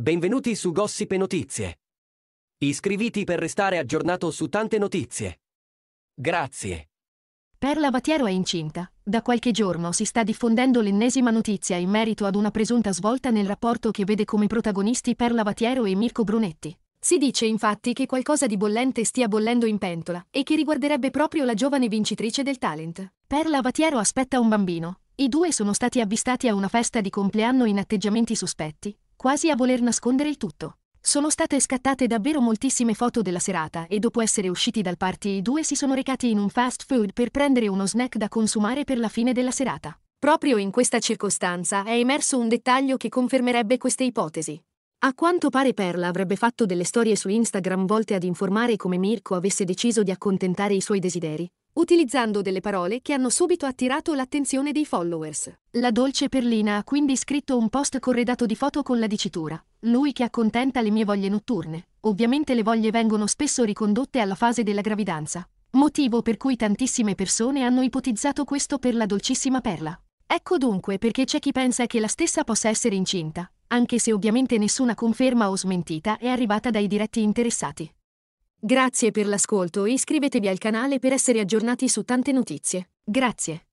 Benvenuti su Gossip e Notizie. Iscriviti per restare aggiornato su tante notizie. Grazie. Perla Vatiero è incinta. Da qualche giorno si sta diffondendo l'ennesima notizia in merito ad una presunta svolta nel rapporto che vede come protagonisti Perla Vatiero e Mirko Brunetti. Si dice infatti che qualcosa di bollente stia bollendo in pentola e che riguarderebbe proprio la giovane vincitrice del talent. Perla Vatiero aspetta un bambino. I due sono stati avvistati a una festa di compleanno in atteggiamenti sospetti, quasi a voler nascondere il tutto. Sono state scattate davvero moltissime foto della serata e dopo essere usciti dal party i due si sono recati in un fast food per prendere uno snack da consumare per la fine della serata. Proprio in questa circostanza è emerso un dettaglio che confermerebbe queste ipotesi. A quanto pare Perla avrebbe fatto delle storie su Instagram volte ad informare come Mirko avesse deciso di accontentare i suoi desideri, utilizzando delle parole che hanno subito attirato l'attenzione dei followers. La dolce perlina ha quindi scritto un post corredato di foto con la dicitura «Lui che accontenta le mie voglie notturne». Ovviamente le voglie vengono spesso ricondotte alla fase della gravidanza, motivo per cui tantissime persone hanno ipotizzato questo per la dolcissima perla. Ecco dunque perché c'è chi pensa che la stessa possa essere incinta, anche se ovviamente nessuna conferma o smentita è arrivata dai diretti interessati. Grazie per l'ascolto e iscrivetevi al canale per essere aggiornati su tante notizie. Grazie.